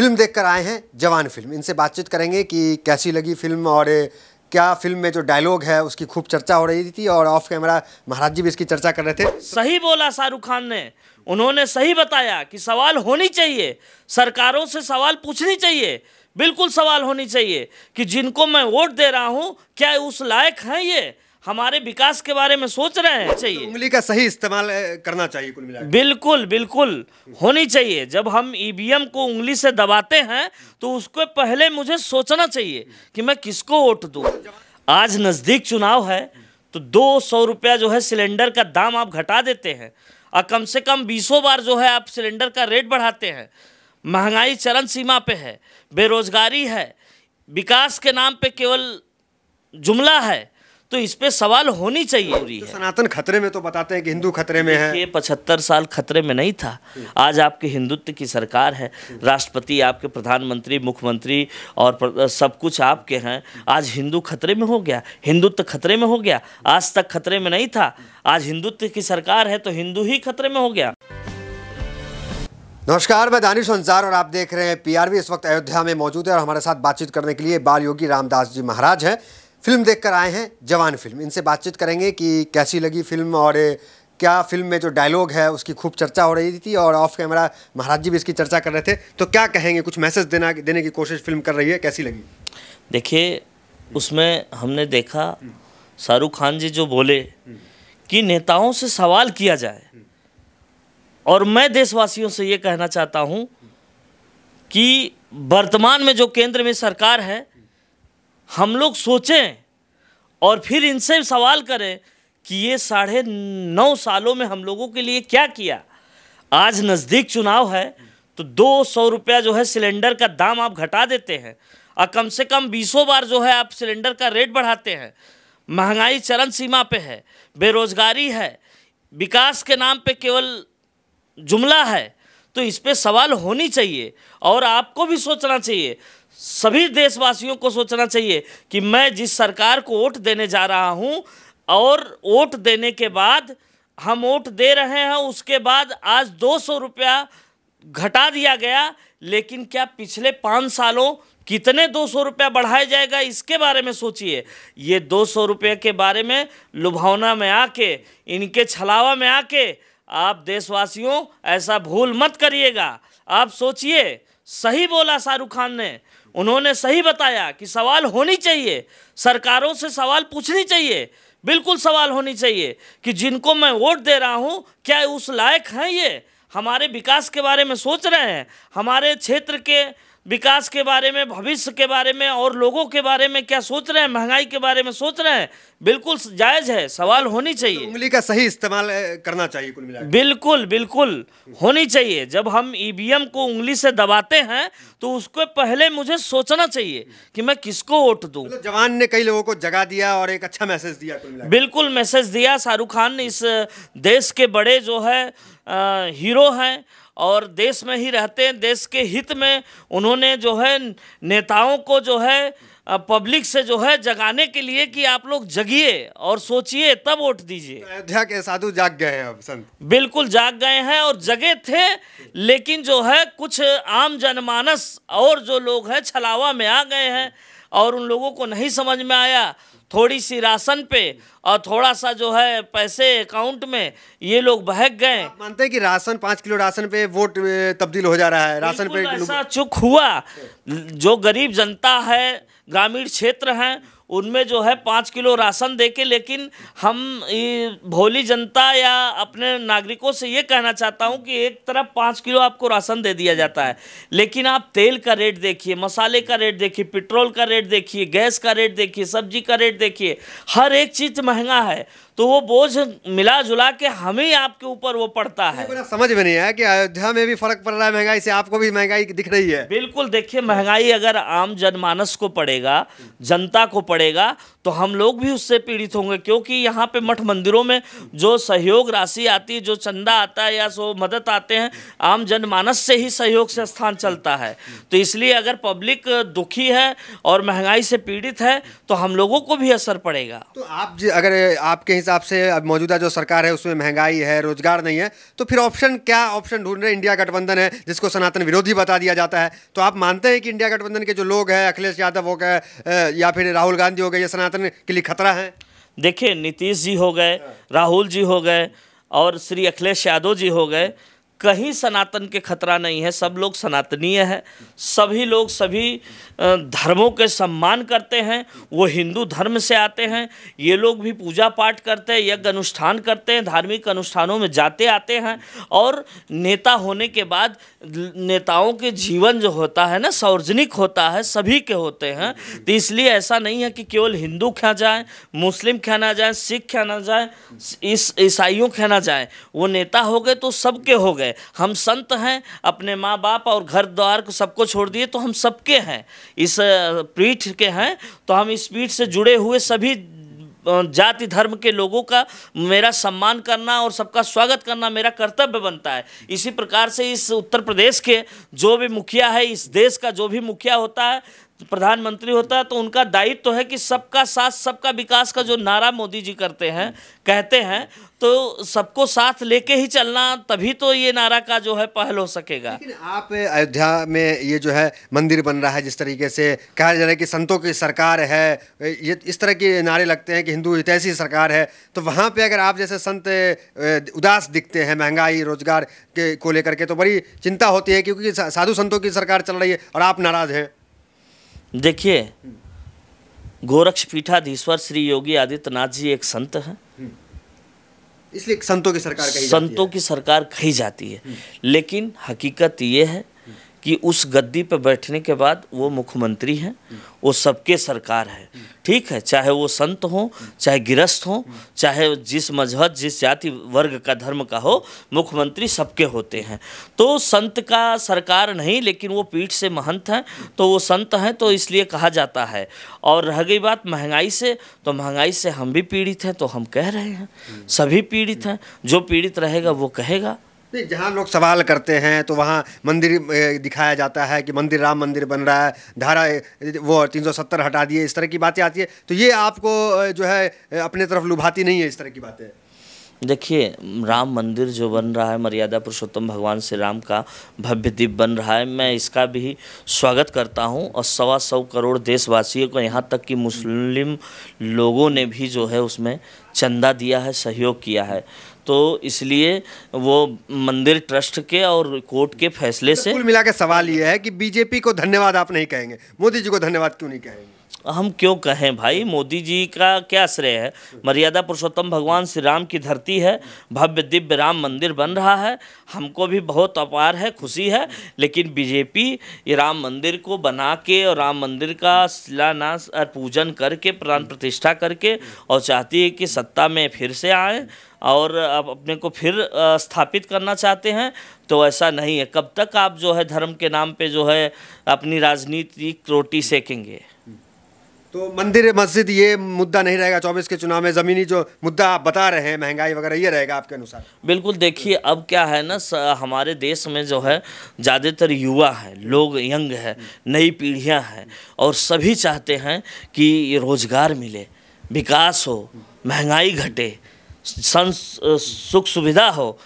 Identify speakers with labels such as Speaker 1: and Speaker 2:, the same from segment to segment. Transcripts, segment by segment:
Speaker 1: Film देखकर आए हैं जवान फिल्म इनसे बातचीत करेंगे कि कैसी लगी फिल्म और क्या फिल्म में जो डायलॉग है उसकी खूब चर्चा हो रही थी और ऑफ कैमरा महाराज जी भी इसकी चर्चा कर रहे थे
Speaker 2: सही बोला शाहरुख खान ने उन्होंने सही बताया कि सवाल होनी चाहिए सरकारों से सवाल पूछनी चाहिए बिल्कुल सवाल होनी चाहिए कि जिनको मैं वोट दे रहा हूँ क्या उस लायक हैं ये हमारे विकास के बारे में सोच रहे हैं चाहिए उंगली का सही इस्तेमाल करना चाहिए कुल मिलाकर बिल्कुल बिल्कुल होनी चाहिए जब हम ईवीएम e को उंगली से दबाते हैं तो उसको पहले मुझे सोचना चाहिए कि मैं किसको वोट दूँ आज नज़दीक चुनाव है तो दो सौ रुपया जो है सिलेंडर का दाम आप घटा देते हैं और कम से कम बीसों बार जो है आप सिलेंडर का रेट बढ़ाते हैं महंगाई चरम सीमा पे है बेरोजगारी है विकास के नाम पे केवल जुमला है तो इस पे सवाल होनी चाहिए तो सनातन खतरे में तो बताते हैं कि हिंदू खतरे में है ये पचहत्तर साल खतरे में नहीं था आज आपके हिंदुत्व की सरकार है राष्ट्रपति आपके प्रधानमंत्री मुख्यमंत्री और प्र... सब कुछ आपके हैं आज हिंदू खतरे में हो गया हिंदुत्व खतरे में हो गया आज तक खतरे में नहीं था आज हिंदुत्व की सरकार है तो हिंदू ही खतरे में हो गया
Speaker 1: नमस्कार मैं दानिश अंसार और आप देख रहे हैं पीआरबी इस वक्त अयोध्या में मौजूद है और हमारे साथ बातचीत करने के लिए बाल योगी रामदास जी महाराज हैं फिल्म देखकर आए हैं जवान फिल्म इनसे बातचीत करेंगे कि कैसी लगी फिल्म और क्या फिल्म में जो डायलॉग है उसकी खूब चर्चा हो रही थी और ऑफ कैमरा महाराज जी भी इसकी चर्चा कर रहे थे तो क्या कहेंगे कुछ मैसेज देना देने की कोशिश फिल्म कर रही है कैसी लगी
Speaker 2: देखिए उसमें हमने देखा शाहरुख खान जी जो बोले कि नेताओं से सवाल किया जाए और मैं देशवासियों से ये कहना चाहता हूँ कि वर्तमान में जो केंद्र में सरकार है हम लोग सोचें और फिर इनसे सवाल करें कि ये साढ़े नौ सालों में हम लोगों के लिए क्या किया आज नज़दीक चुनाव है तो दो सौ रुपया जो है सिलेंडर का दाम आप घटा देते हैं और कम से कम बीसों बार जो है आप सिलेंडर का रेट बढ़ाते हैं महंगाई चरम सीमा पे है बेरोज़गारी है विकास के नाम पे केवल जुमला है तो इस पर सवाल होनी चाहिए और आपको भी सोचना चाहिए सभी देशवासियों को सोचना चाहिए कि मैं जिस सरकार को वोट देने जा रहा हूँ और वोट देने के बाद हम वोट दे रहे हैं उसके बाद आज दो सौ रुपया घटा दिया गया लेकिन क्या पिछले पाँच सालों कितने दो सौ रुपया बढ़ाया जाएगा इसके बारे में सोचिए ये दो सौ रुपये के बारे में लुभावना में आके इनके छलावा में आके आप देशवासियों ऐसा भूल मत करिएगा आप सोचिए सही बोला शाहरुख खान ने उन्होंने सही बताया कि सवाल होनी चाहिए सरकारों से सवाल पूछनी चाहिए बिल्कुल सवाल होनी चाहिए कि जिनको मैं वोट दे रहा हूँ क्या उस लायक हैं ये हमारे विकास के बारे में सोच रहे हैं हमारे क्षेत्र के विकास के बारे में भविष्य के बारे में और लोगों के बारे में क्या सोच रहे हैं महंगाई के बारे में सोच रहे हैं बिल्कुल जायज़ है सवाल होनी चाहिए उंगली का सही इस्तेमाल करना चाहिए कुल मिलाकर बिल्कुल बिल्कुल होनी चाहिए जब हम ईवीएम e को उंगली से दबाते हैं तो उसको पहले मुझे सोचना चाहिए कि मैं किसको वोट दू तो मतलब जवान ने कई लोगों को जगा दिया और एक अच्छा मैसेज दिया बिल्कुल मैसेज दिया शाहरुख खान इस देश के बड़े जो है हीरो हैं और देश में ही रहते हैं देश के हित में उन्होंने जो है नेताओं को जो है पब्लिक से जो है जगाने के लिए कि आप लोग जगिए और सोचिए तब वोट दीजिए अयोध्या के साधु जाग गए हैं अब संत बिल्कुल जाग गए हैं और जगे थे लेकिन जो है कुछ आम जनमानस और जो लोग हैं छलावा में आ गए हैं और उन लोगों को नहीं समझ में आया थोड़ी सी राशन पे और थोड़ा सा जो है पैसे अकाउंट में ये लोग बहक गए मानते
Speaker 1: हैं कि राशन पाँच किलो राशन पे वोट तब्दील हो जा रहा है राशन पे ऐसा
Speaker 2: चुक हुआ जो गरीब जनता है ग्रामीण क्षेत्र हैं उनमें जो है पाँच किलो राशन दे के लेकिन हम भोली जनता या अपने नागरिकों से ये कहना चाहता हूँ कि एक तरफ पाँच किलो आपको राशन दे दिया जाता है लेकिन आप तेल का रेट देखिए मसाले का रेट देखिए पेट्रोल का रेट देखिए गैस का रेट देखिए सब्जी का रेट देखिए हर एक चीज़ महंगा है तो वो बोझ मिला जुला के हमें आपके ऊपर वो पड़ता है मेरा
Speaker 1: समझ में नहीं आया कि अयोध्या में भी फर्क पड़ रहा है महंगाई से आपको भी महंगाई दिख रही है
Speaker 2: बिल्कुल देखिए महंगाई अगर आम जनमानस को पड़ेगा जनता को पड़ेगा तो हम लोग भी उससे पीड़ित होंगे क्योंकि यहाँ पे मठ मंदिरों में जो सहयोग राशि आती है जो चंदा आता है या सो मदद आते हैं आम जनमानस से ही सहयोग से स्थान चलता है तो इसलिए अगर पब्लिक दुखी है और महंगाई से पीड़ित है तो हम लोगों को भी असर पड़ेगा तो आप
Speaker 1: अगर आपके हिसाब से मौजूदा जो सरकार है उसमें महंगाई है रोजगार नहीं है तो फिर ऑप्शन क्या ऑप्शन ढूंढ रहे इंडिया गठबंधन है जिसको सनातन विरोधी बता दिया जाता है तो आप मानते हैं कि इंडिया गठबंधन के जो लोग हैं अखिलेश यादव हो गए या फिर राहुल गांधी हो गए या
Speaker 2: लोकतंत्र के लिए खतरा है देखिए नीतीश जी हो गए राहुल जी हो गए और श्री अखिलेश यादव जी हो गए कहीं सनातन के खतरा नहीं है सब लोग सनातनीय है सभी लोग सभी धर्मों के सम्मान करते हैं वो हिंदू धर्म से आते हैं ये लोग भी पूजा पाठ करते हैं यज्ञ अनुष्ठान करते हैं धार्मिक अनुष्ठानों में जाते आते हैं और नेता होने के बाद नेताओं के जीवन जो होता है ना सार्वजनिक होता है सभी के होते हैं तो इसलिए ऐसा नहीं है कि केवल हिंदू खा जाए मुस्लिम खाना जाए सिख खाना जाए इस ईसाइयों खाना जाए वो नेता हो गए तो सबके हो गए है हम संत हैं अपने माँ बाप और घर द्वार को सबको छोड़ दिए तो हम सबके हैं इस पीठ के हैं तो हम इस पीठ से जुड़े हुए सभी जाति धर्म के लोगों का मेरा सम्मान करना और सबका स्वागत करना मेरा कर्तव्य बनता है इसी प्रकार से इस उत्तर प्रदेश के जो भी मुखिया है इस देश का जो भी मुखिया होता है प्रधानमंत्री होता है तो उनका दायित्व तो है कि सबका साथ सबका विकास का जो नारा मोदी जी करते हैं कहते हैं तो सबको साथ लेके ही चलना तभी तो ये नारा का जो है पहल हो सकेगा
Speaker 1: आप अयोध्या में ये जो है मंदिर बन रहा है जिस तरीके से कहा जा रहा है कि संतों की सरकार है ये इस तरह के नारे लगते हैं कि हिंदू हितैषी सरकार है तो वहाँ पर अगर आप जैसे संत उदास दिखते हैं महंगाई रोजगार के को लेकर के तो बड़ी चिंता होती है क्योंकि साधु संतों की सरकार चल
Speaker 2: रही है और आप नाराज़ हैं देखिए हम्म। गोरक्ष पीठाधीश्वर श्री योगी आदित्यनाथ जी एक संत हैं हम्म। इसलिए संतों की सरकार कही संतों की सरकार कही जाती है हम्म। लेकिन हकीकत ये है कि उस गद्दी पर बैठने के बाद वो मुख्यमंत्री हैं वो सबके सरकार है ठीक है चाहे वो संत हो चाहे गिरस्त हो चाहे जिस मजहब जिस जाति वर्ग का धर्म का हो मुख्यमंत्री सबके होते हैं तो संत का सरकार नहीं लेकिन वो पीठ से महंत हैं तो वो संत हैं तो इसलिए कहा जाता है और रह गई बात महंगाई से तो महंगाई से हम भी पीड़ित हैं तो हम कह रहे हैं सभी पीड़ित हैं जो पीड़ित रहेगा वो कहेगा
Speaker 1: नहीं जहाँ लोग सवाल करते हैं तो वहाँ मंदिर दिखाया जाता है कि मंदिर राम मंदिर बन रहा है धारा वो 370 हटा दिए इस तरह की बातें आती है तो ये आपको जो है अपने तरफ लुभाती नहीं है इस तरह की बातें
Speaker 2: देखिए राम मंदिर जो बन रहा है मर्यादा पुरुषोत्तम भगवान श्री राम का भव्य दीप बन रहा है मैं इसका भी स्वागत करता हूं और सवा सौ करोड़ देशवासियों को यहां तक कि मुस्लिम लोगों ने भी जो है उसमें चंदा दिया है सहयोग किया है तो इसलिए वो मंदिर ट्रस्ट के और कोर्ट के फैसले से कुल मिला के सवाल ये है कि बीजेपी को धन्यवाद आप नहीं कहेंगे मोदी जी को धन्यवाद क्यों नहीं कहेंगे हम क्यों कहें भाई मोदी जी का क्या श्रेय है मर्यादा पुरुषोत्तम भगवान श्री राम की धरती है भव्य दिव्य राम मंदिर बन रहा है हमको भी बहुत अपार है खुशी है लेकिन बीजेपी ये राम मंदिर को बना के और राम मंदिर का शिलान्यास और पूजन करके प्राण प्रतिष्ठा करके और चाहती है कि सत्ता में फिर से आए और आप अपने को फिर स्थापित करना चाहते हैं तो ऐसा नहीं है कब तक आप जो है धर्म के नाम पे जो है अपनी राजनीतिक रोटी सेकेंगे
Speaker 1: तो मंदिर मस्जिद ये मुद्दा नहीं रहेगा चौबीस के चुनाव में ज़मीनी जो मुद्दा आप बता रहे हैं महंगाई वगैरह ये रहेगा आपके अनुसार
Speaker 2: बिल्कुल देखिए अब क्या है ना हमारे देश में जो है ज़्यादातर युवा हैं लोग यंग है नई पीढ़ियां हैं और सभी चाहते हैं कि रोज़गार मिले विकास हो महंगाई घटे सुख सुविधा हो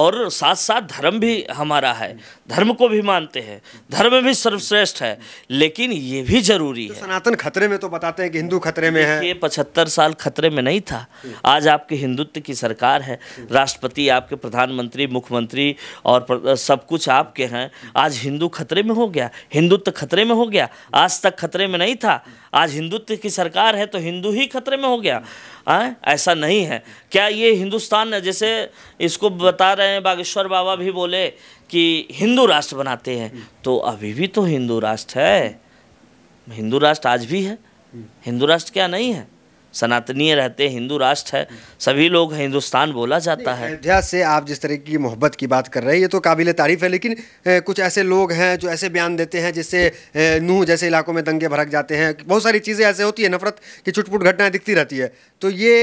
Speaker 2: और साथ साथ धर्म भी हमारा है धर्म को भी मानते हैं धर्म भी सर्वश्रेष्ठ है लेकिन ये भी जरूरी तो है सनातन खतरे में तो बताते हैं कि हिंदू खतरे में है ये पचहत्तर साल खतरे में नहीं था आज आपके हिंदुत्व की सरकार है राष्ट्रपति आपके प्रधानमंत्री मुख्यमंत्री और सब कुछ आपके हैं आज हिंदू खतरे में हो गया हिंदुत्व खतरे में हो गया आज तक खतरे में नहीं था आज हिंदुत्व की सरकार है तो हिंदू ही खतरे में हो गया आ, ऐसा नहीं है क्या ये हिंदुस्तान जैसे इसको बता रहे रहे हैं बागेश्वर बाबा भी बोले कि हिंदू राष्ट्र बनाते हैं तो अभी भी तो हिंदू राष्ट्र है हिंदू राष्ट्र आज भी है हिंदू राष्ट्र क्या नहीं है सनातनीय रहते हिंदू राष्ट्र है सभी लोग हिंदुस्तान बोला जाता है अयोध्या से आप
Speaker 1: जिस तरह की मोहब्बत की बात कर रहे हैं ये तो काबिल तारीफ है लेकिन कुछ ऐसे लोग हैं जो ऐसे बयान देते हैं जिससे नूह जैसे इलाकों में दंगे भड़क जाते हैं बहुत सारी चीज़ें ऐसे होती है नफरत की छुटपुट घटनाएं दिखती रहती है तो ये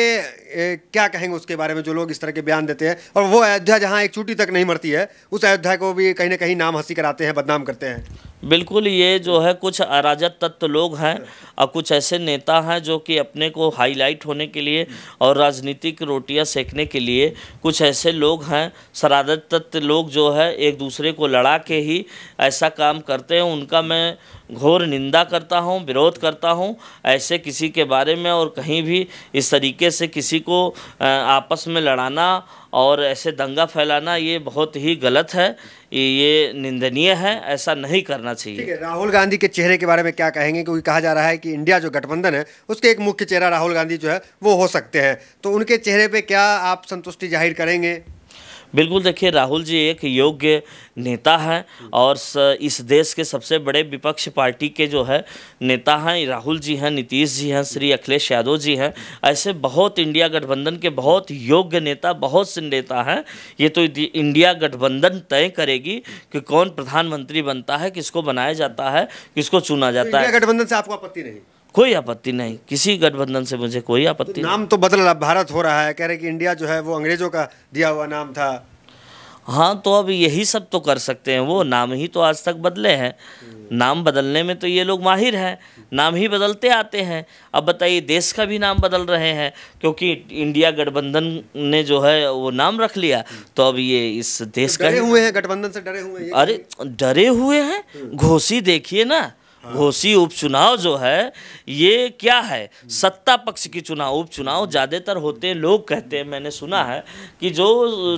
Speaker 1: क्या कहेंगे उसके बारे में जो लोग इस तरह के बयान देते हैं और वो अयोध्या जहाँ एक चूटी तक नहीं मरती है उस अयोध्या को भी कहीं ना कहीं नाम हंसी कराते हैं बदनाम करते हैं
Speaker 2: बिल्कुल ये जो है कुछ अराजक तत्व लोग हैं और कुछ ऐसे नेता हैं जो कि अपने को हाईलाइट होने के लिए और राजनीतिक रोटियां सेकने के लिए कुछ ऐसे लोग हैं शरारत तत्व लोग जो है एक दूसरे को लड़ा के ही ऐसा काम करते हैं उनका मैं घोर निंदा करता हूँ विरोध करता हूँ ऐसे किसी के बारे में और कहीं भी इस तरीके से किसी को आपस में लड़ाना और ऐसे दंगा फैलाना ये बहुत ही गलत है ये निंदनीय है ऐसा नहीं करना चाहिए
Speaker 1: राहुल गांधी के चेहरे के बारे में क्या कहेंगे क्योंकि कहा जा रहा है कि इंडिया जो गठबंधन है उसके एक मुख्य चेहरा राहुल गांधी जो है वो हो सकते हैं तो उनके चेहरे पर क्या आप संतुष्टि जाहिर करेंगे
Speaker 2: बिल्कुल देखिए राहुल जी एक योग्य नेता हैं और इस देश के सबसे बड़े विपक्ष पार्टी के जो है नेता हैं राहुल जी हैं नीतीश जी हैं श्री अखिलेश यादव जी हैं ऐसे बहुत इंडिया गठबंधन के बहुत योग्य नेता बहुत से नेता हैं ये तो इंडिया गठबंधन तय करेगी कि कौन प्रधानमंत्री बनता है किसको बनाया जाता है किसको चुना जाता तो है
Speaker 1: गठबंधन से आपको आपत्ति नहीं
Speaker 2: कोई आपत्ति नहीं किसी गठबंधन से मुझे कोई आपत्ति तो नाम
Speaker 1: तो बदल रहा भारत हो रहा है कह रहे कि इंडिया जो है वो अंग्रेजों का दिया हुआ नाम था
Speaker 2: हाँ तो अब यही सब तो कर सकते हैं वो नाम ही तो आज तक बदले हैं नाम बदलने में तो ये लोग माहिर हैं नाम ही बदलते आते हैं अब बताइए देश का भी नाम बदल रहे हैं क्योंकि इंडिया गठबंधन ने जो है वो नाम रख लिया तो अब ये इस देश तो डरे हुए हैं
Speaker 1: गठबंधन से डरे हुए
Speaker 2: हैं अरे डरे हुए हैं हम्म। घोसी देखिए ना हाँ। घोसी उपचुनाव जो है ये क्या है सत्ता पक्ष की चुनाव उपचुनाव ज़्यादातर होते लोग कहते हैं मैंने सुना है कि जो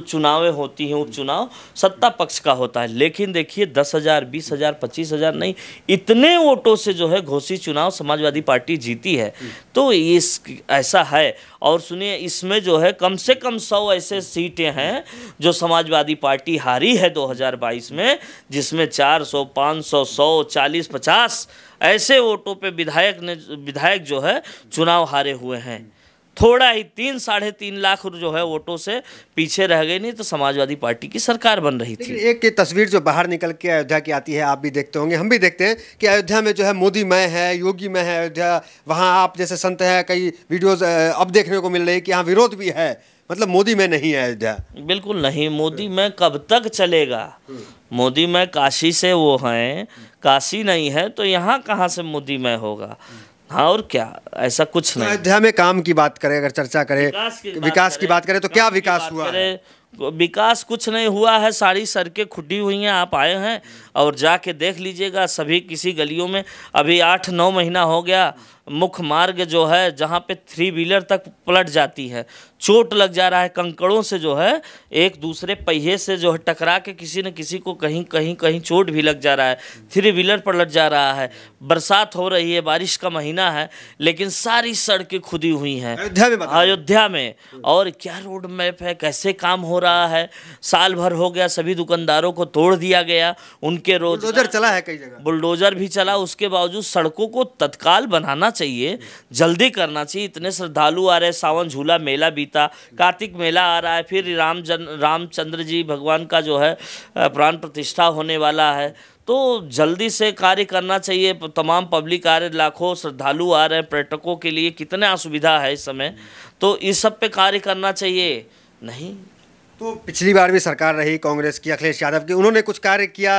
Speaker 2: चुनावें होती हैं उपचुनाव सत्ता पक्ष का होता है लेकिन देखिए दस हज़ार बीस हज़ार पच्चीस हज़ार नहीं इतने वोटों से जो है घोसी चुनाव समाजवादी पार्टी जीती है तो इस ऐसा है और सुनिए इसमें जो है कम से कम सौ ऐसे सीटें हैं जो समाजवादी पार्टी हारी है दो में जिसमें चार सौ पाँच सौ चालीस पचास पचास ऐसे वोटों पे विधायक ने विधायक जो है चुनाव हारे हुए हैं थोड़ा ही तीन साढ़े तीन लाख जो है वोटों से पीछे रह गए नहीं तो समाजवादी पार्टी की सरकार बन रही थी
Speaker 1: एक की तस्वीर जो बाहर निकल के अयोध्या की आती है आप भी देखते होंगे हम भी देखते हैं कि अयोध्या में जो है मोदी मय है योगी मय है अयोध्या वहाँ आप जैसे संत हैं कई वीडियोज अब देखने को मिल रही है कि यहाँ विरोध भी है मतलब मोदी में नहीं है अयोध्या
Speaker 2: बिल्कुल नहीं मोदी में कब तक चलेगा मोदी में काशी से वो हैं काशी नहीं है तो यहाँ कहाँ से मोदी में होगा हाँ और क्या ऐसा कुछ तो नहीं अयोध्या
Speaker 1: में काम की बात करें अगर चर्चा करें विकास की विकास की बात करें तो क्या विकास हुआ है
Speaker 2: विकास कुछ नहीं हुआ है सारी सड़कें खुटी हुई हैं आप आए हैं और जाके देख लीजिएगा सभी किसी गलियों में अभी आठ नौ महीना हो गया मुख्य मार्ग जो है जहाँ पे थ्री व्हीलर तक पलट जाती है चोट लग जा रहा है कंकड़ों से जो है एक दूसरे पहिए से जो है टकरा के किसी न किसी को कहीं कहीं कहीं चोट भी लग जा रहा है थ्री व्हीलर पलट जा रहा है बरसात हो रही है बारिश का महीना है लेकिन सारी सड़कें खुदी हुई हैं अयोध्या में और क्या रोड मैप है कैसे काम हो रहा है साल भर हो गया सभी दुकानदारों को तोड़ दिया गया उनके रोज बुलडोजर चला है कई जगह बुलडोजर भी चला उसके बावजूद सड़कों को तत्काल बनाना चाहिए चाहिए जल्दी करना चाहिए इतने श्रद्धालु आ रहे हैं सावन झूला मेला बीता कार्तिक मेला आ रहा है फिर राम जन रामचंद्र जी भगवान का जो है प्राण प्रतिष्ठा होने वाला है तो जल्दी से कार्य करना चाहिए तमाम पब्लिक आ रहे लाखों श्रद्धालु आ रहे हैं पर्यटकों के लिए कितने असुविधा है इस समय तो इस सब पे कार्य करना चाहिए
Speaker 1: नहीं तो पिछली बार भी सरकार रही कांग्रेस की अखिलेश यादव की उन्होंने कुछ कार्य किया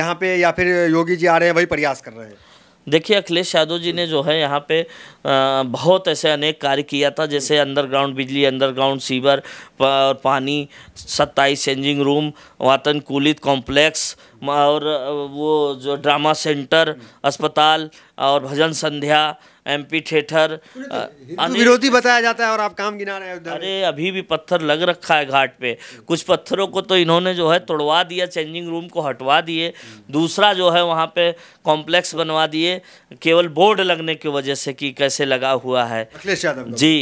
Speaker 1: यहाँ पे या फिर योगी जी आ रहे हैं वही प्रयास कर रहे हैं
Speaker 2: देखिए अखिलेश यादव जी ने जो है यहाँ पे बहुत ऐसे अनेक कार्य किया था जैसे अंडरग्राउंड बिजली अंडरग्राउंड सीवर और पानी सत्ताईस चेंजिंग रूम वातनकूलित कॉम्प्लेक्स और वो जो ड्रामा सेंटर अस्पताल और भजन संध्या एमपी थिएटर तो विरोधी बताया जाता है और आप काम गिना रहे हैं अरे अभी भी पत्थर लग रखा है घाट पे कुछ पत्थरों को तो इन्होंने जो है तोड़वा दिया चेंजिंग रूम को हटवा दिए दूसरा जो है वहाँ पे कॉम्प्लेक्स बनवा दिए केवल बोर्ड लगने की वजह से कि कैसे लगा हुआ है जी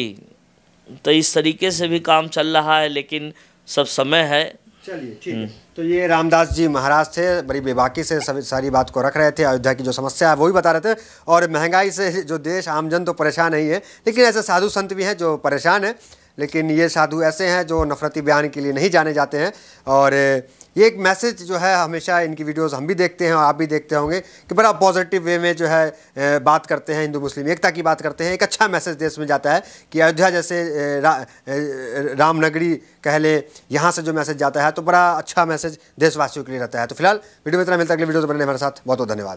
Speaker 2: तो इस तरीके से भी काम चल रहा है लेकिन सब समय है
Speaker 1: चलिए ठीक है हम्म। तो ये रामदास जी महाराज थे बड़ी बेबाकी से सभी सारी बात को रख रहे थे अयोध्या की जो समस्या है वो भी बता रहे थे और महंगाई से जो देश आमजन तो परेशान ही है लेकिन ऐसे साधु संत भी हैं जो परेशान हैं लेकिन ये साधु ऐसे हैं जो नफरती बयान के लिए नहीं जाने जाते हैं और ये एक मैसेज जो है हमेशा इनकी वीडियोस हम भी देखते हैं और आप भी देखते होंगे कि बड़ा पॉजिटिव वे में जो है बात करते हैं हिंदू मुस्लिम एकता की बात करते हैं एक अच्छा मैसेज देश में जाता है कि अयोध्या जैसे रा, रामनगरी कह लें यहाँ से जो मैसेज जाता है तो बड़ा अच्छा मैसेज देशवासियों के लिए रहता है तो फिलहाल वीडियो में इतना मिलता है अगले वीडियो तो बने हमारे साथ बहुत बहुत धन्यवाद